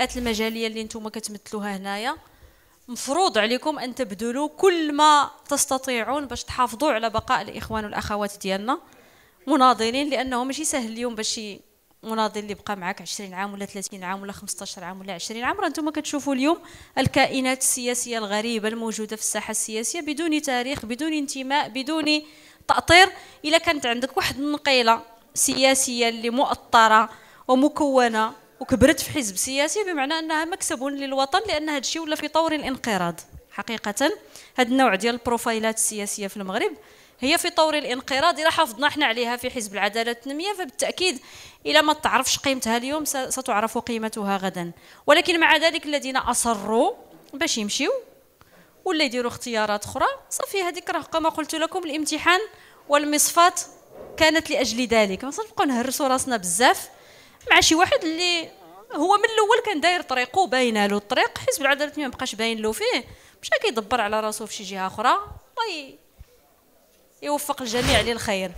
الفئات المجاليه اللي نتوما كتمثلوها هنايا مفروض عليكم ان تبذلوا كل ما تستطيعون باش تحافظوا على بقاء الاخوان والاخوات ديالنا مناضلين لانه ماشي سهل اليوم باش مناضل اللي بقى معك 20 عام ولا 30 عام ولا 15 عام ولا 20 عام راه نتوما كتشوفوا اليوم الكائنات السياسيه الغريبه الموجوده في الساحه السياسيه بدون تاريخ بدون انتماء بدون تاطير الا كانت عندك واحد النقيله سياسيه اللي مؤطره ومكونه وكبرت في حزب سياسي بمعنى انها مكسب للوطن لان هذا الشيء ولا في طور الانقراض حقيقه هذا النوع ديال البروفايلات السياسيه في المغرب هي في طور الانقراض الا حافظنا احنا عليها في حزب العداله والتنميه فبالتاكيد الا ما تعرفش قيمتها اليوم ستعرف قيمتها غدا ولكن مع ذلك الذين اصروا باش يمشيو ولا يديروا اختيارات اخرى صافي هذيك راه كما قلت لكم الامتحان والمصفات كانت لاجل ذلك ما نبقاو نهرسوا راسنا بزاف مع شي واحد اللي هو من الاول كان داير طريقه باينه له الطريق حزب العداله ما بقاش باين له فيه مشى كيدبر على راسو في شي جهه اخرى الله يوفق الجميع للخير